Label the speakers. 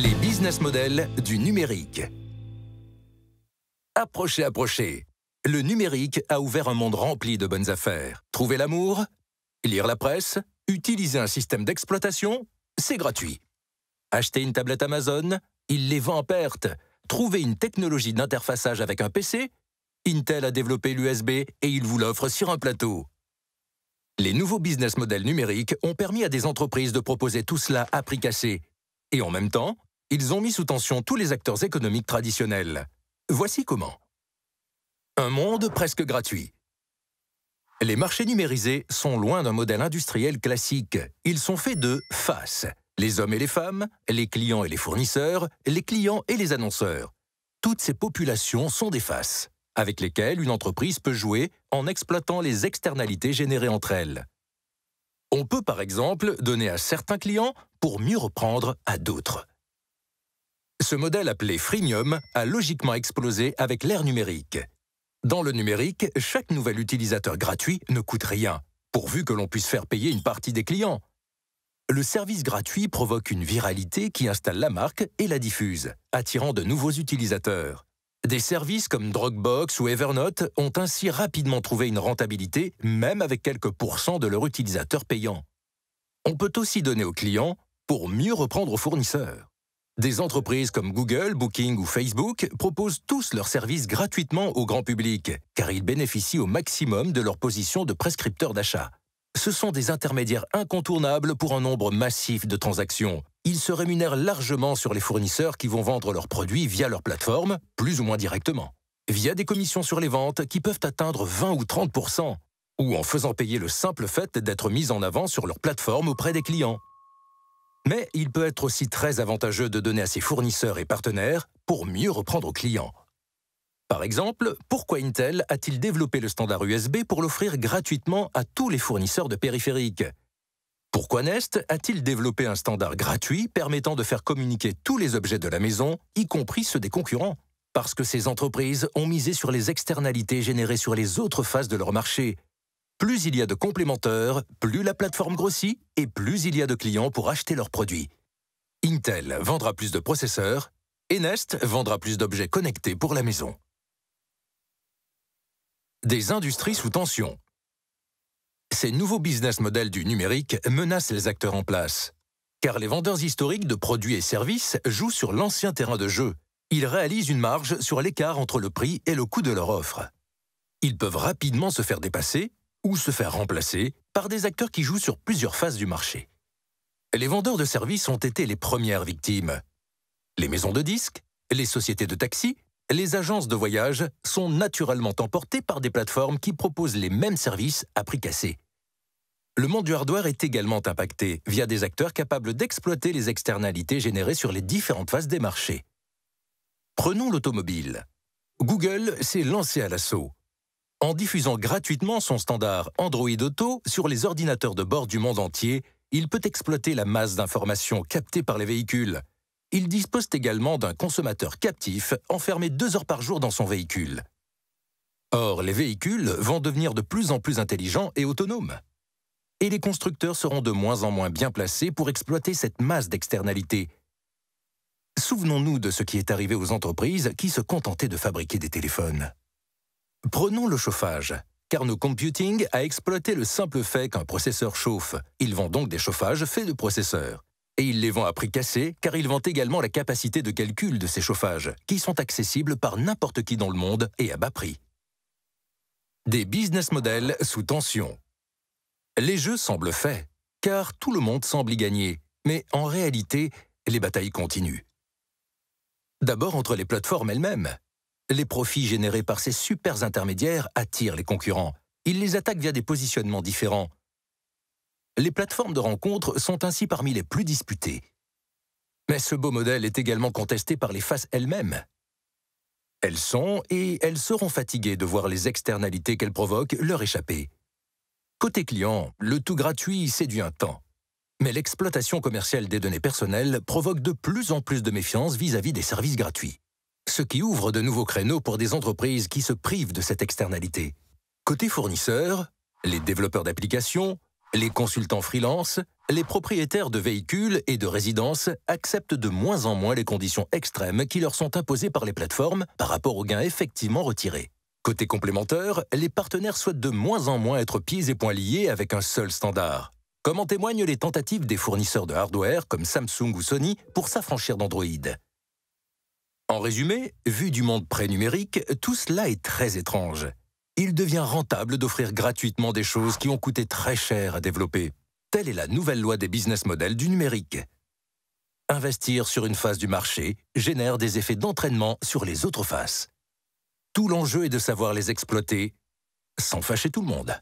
Speaker 1: Les business models du numérique. Approchez, approchez. Le numérique a ouvert un monde rempli de bonnes affaires. Trouver l'amour, lire la presse, utiliser un système d'exploitation, c'est gratuit. Acheter une tablette Amazon, il les vend en perte. Trouver une technologie d'interfaçage avec un PC, Intel a développé l'USB et il vous l'offre sur un plateau. Les nouveaux business models numériques ont permis à des entreprises de proposer tout cela à prix cassé. Et en même temps, ils ont mis sous tension tous les acteurs économiques traditionnels. Voici comment. Un monde presque gratuit. Les marchés numérisés sont loin d'un modèle industriel classique. Ils sont faits de faces. Les hommes et les femmes, les clients et les fournisseurs, les clients et les annonceurs. Toutes ces populations sont des faces, avec lesquelles une entreprise peut jouer en exploitant les externalités générées entre elles. On peut par exemple donner à certains clients pour mieux reprendre à d'autres ce modèle appelé freemium a logiquement explosé avec l'ère numérique. Dans le numérique, chaque nouvel utilisateur gratuit ne coûte rien, pourvu que l'on puisse faire payer une partie des clients. Le service gratuit provoque une viralité qui installe la marque et la diffuse, attirant de nouveaux utilisateurs. Des services comme Dropbox ou Evernote ont ainsi rapidement trouvé une rentabilité, même avec quelques pourcents de leurs utilisateurs payants. On peut aussi donner aux clients pour mieux reprendre aux fournisseurs. Des entreprises comme Google, Booking ou Facebook proposent tous leurs services gratuitement au grand public, car ils bénéficient au maximum de leur position de prescripteur d'achat. Ce sont des intermédiaires incontournables pour un nombre massif de transactions. Ils se rémunèrent largement sur les fournisseurs qui vont vendre leurs produits via leur plateforme, plus ou moins directement. Via des commissions sur les ventes qui peuvent atteindre 20 ou 30 ou en faisant payer le simple fait d'être mis en avant sur leur plateforme auprès des clients. Mais il peut être aussi très avantageux de donner à ses fournisseurs et partenaires pour mieux reprendre aux clients. Par exemple, pourquoi Intel a-t-il développé le standard USB pour l'offrir gratuitement à tous les fournisseurs de périphériques Pourquoi Nest a-t-il développé un standard gratuit permettant de faire communiquer tous les objets de la maison, y compris ceux des concurrents Parce que ces entreprises ont misé sur les externalités générées sur les autres phases de leur marché, plus il y a de complémentaires, plus la plateforme grossit et plus il y a de clients pour acheter leurs produits. Intel vendra plus de processeurs et Nest vendra plus d'objets connectés pour la maison. Des industries sous tension. Ces nouveaux business models du numérique menacent les acteurs en place. Car les vendeurs historiques de produits et services jouent sur l'ancien terrain de jeu. Ils réalisent une marge sur l'écart entre le prix et le coût de leur offre. Ils peuvent rapidement se faire dépasser ou se faire remplacer par des acteurs qui jouent sur plusieurs phases du marché. Les vendeurs de services ont été les premières victimes. Les maisons de disques, les sociétés de taxi, les agences de voyage sont naturellement emportées par des plateformes qui proposent les mêmes services à prix cassé. Le monde du hardware est également impacté via des acteurs capables d'exploiter les externalités générées sur les différentes phases des marchés. Prenons l'automobile. Google s'est lancé à l'assaut en diffusant gratuitement son standard Android Auto sur les ordinateurs de bord du monde entier, il peut exploiter la masse d'informations captées par les véhicules. Il dispose également d'un consommateur captif enfermé deux heures par jour dans son véhicule. Or, les véhicules vont devenir de plus en plus intelligents et autonomes. Et les constructeurs seront de moins en moins bien placés pour exploiter cette masse d'externalités. Souvenons-nous de ce qui est arrivé aux entreprises qui se contentaient de fabriquer des téléphones. Prenons le chauffage. car nos Computing a exploité le simple fait qu'un processeur chauffe. Ils vendent donc des chauffages faits de processeurs. Et ils les vendent à prix cassé, car ils vendent également la capacité de calcul de ces chauffages, qui sont accessibles par n'importe qui dans le monde et à bas prix. Des business models sous tension. Les jeux semblent faits, car tout le monde semble y gagner, mais en réalité, les batailles continuent. D'abord entre les plateformes elles-mêmes. Les profits générés par ces super intermédiaires attirent les concurrents. Ils les attaquent via des positionnements différents. Les plateformes de rencontres sont ainsi parmi les plus disputées. Mais ce beau modèle est également contesté par les faces elles-mêmes. Elles sont et elles seront fatiguées de voir les externalités qu'elles provoquent leur échapper. Côté client, le tout gratuit séduit un temps. Mais l'exploitation commerciale des données personnelles provoque de plus en plus de méfiance vis à -vis des services gratuits ce qui ouvre de nouveaux créneaux pour des entreprises qui se privent de cette externalité. Côté fournisseurs, les développeurs d'applications, les consultants freelance, les propriétaires de véhicules et de résidences acceptent de moins en moins les conditions extrêmes qui leur sont imposées par les plateformes par rapport aux gains effectivement retirés. Côté complémentaire, les partenaires souhaitent de moins en moins être pieds et poings liés avec un seul standard, comme en témoignent les tentatives des fournisseurs de hardware comme Samsung ou Sony pour s'affranchir d'Android. En résumé, vu du monde pré-numérique, tout cela est très étrange. Il devient rentable d'offrir gratuitement des choses qui ont coûté très cher à développer. Telle est la nouvelle loi des business models du numérique. Investir sur une face du marché génère des effets d'entraînement sur les autres faces. Tout l'enjeu est de savoir les exploiter sans fâcher tout le monde.